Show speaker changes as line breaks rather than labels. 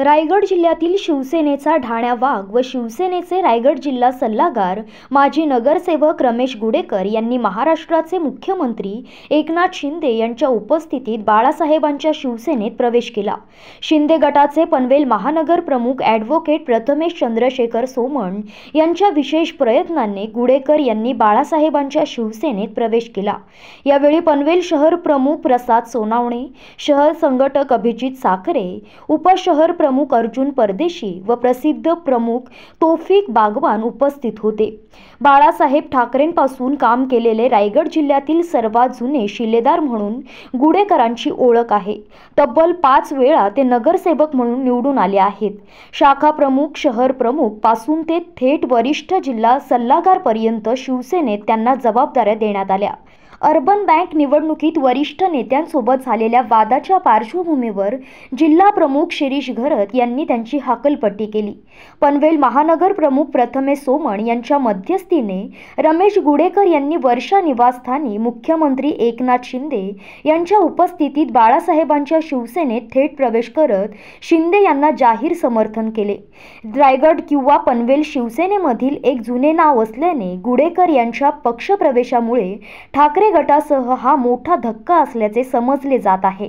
रायगड जिल्ह्यातील शिवसेनेचा ढाण्या वाघ व शिवसेनेचे रायगड जिल्हा सल्लागार माजी नगरसेवक रमेश गुडेकर यांनी महाराष्ट्राचे मुख्यमंत्री एकनाथ शिंदे यांच्या उपस्थितीत बाळासाहेबांच्या शिवसेनेत प्रवेश केला शिंदे गटाचे पनवेल महानगर प्रमुख ॲडव्होकेट प्रथमेश चंद्रशेखर सोमण यांच्या विशेष प्रयत्नांनी गुडेकर यांनी बाळासाहेबांच्या शिवसेनेत प्रवेश केला यावेळी पनवेल शहर प्रमुख प्रसाद सोनावणे शहर संघटक अभिजित साखरे उपशहर प्रमुख अर्जुन परदेशी व प्रसिद्ध प्रमुख तोफिक बागवान उपस्थित होते बाळासाहेब ठाकरेंपासून काम केलेले रायगड जिल्ह्यातील सर्वात जुने शिलेदार म्हणून गुडेकरांची ओळख आहे तब्बल पाच वेळा ते नगरसेवक म्हणून निवडून आले आहेत शाखा प्रमुख शहर प्रमुख पासून ते थेट वरिष्ठ जिल्हा सल्लागारपर्यंत शिवसेनेत त्यांना जबाबदाऱ्या देण्यात आल्या अर्बन बँक निवडणुकीत वरिष्ठ नेत्यांसोबत झालेल्या वादाच्या पार्श्वभूमीवर जिल्हा प्रमुख शिरीष घरत यांनी त्यांची हाकलपट्टी केली पनवेल महानगर प्रमुख प्रथमे सोमण यांच्या मध्यस्थीने रमेश गुडेकर यांनी वर्षा निवासस्थानी मुख्यमंत्री एकनाथ शिंदे यांच्या उपस्थितीत बाळासाहेबांच्या शिवसेनेत थेट प्रवेश करत शिंदे यांना जाहीर समर्थन केले रायगड किंवा पनवेल शिवसेनेमधील एक जुने नाव असल्याने गुडेकर यांच्या पक्षप्रवेशामुळे ठाकरे गटासह हा मोठा धक्का असल्याचे समजले जात आहे